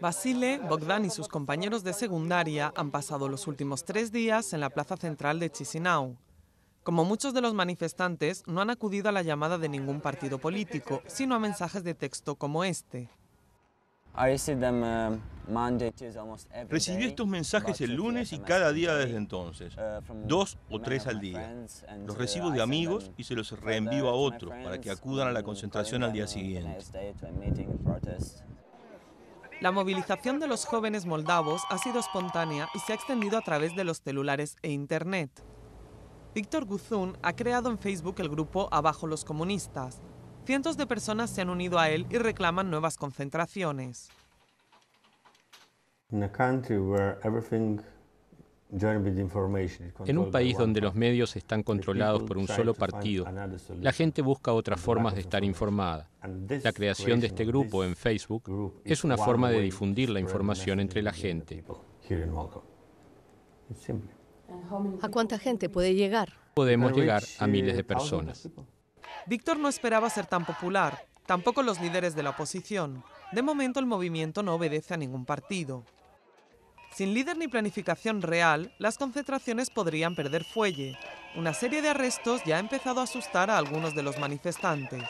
Basile, Bogdan y sus compañeros de secundaria han pasado los últimos tres días en la plaza central de Chisinau. Como muchos de los manifestantes, no han acudido a la llamada de ningún partido político, sino a mensajes de texto como este. Um, Recibí estos mensajes el lunes y cada día desde entonces, uh, dos o tres al día. Los uh, recibo de amigos y se los reenvío a otros para que acudan a la concentración al día siguiente. La movilización de los jóvenes moldavos ha sido espontánea y se ha extendido a través de los celulares e Internet. Víctor Guzún ha creado en Facebook el grupo Abajo los Comunistas Cientos de personas se han unido a él y reclaman nuevas concentraciones. En un país donde los medios están controlados por un solo partido, la gente busca otras formas de estar informada. La creación de este grupo en Facebook es una forma de difundir la información entre la gente. ¿A cuánta gente puede llegar? Podemos llegar a miles de personas. Víctor no esperaba ser tan popular, tampoco los líderes de la oposición. De momento el movimiento no obedece a ningún partido. Sin líder ni planificación real, las concentraciones podrían perder fuelle. Una serie de arrestos ya ha empezado a asustar a algunos de los manifestantes.